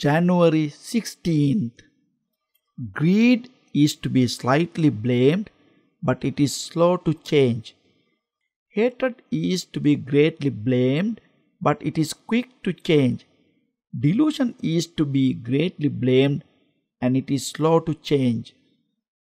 January 16th. Greed is to be slightly blamed, but it is slow to change. Hatred is to be greatly blamed, but it is quick to change. Delusion is to be greatly blamed, and it is slow to change.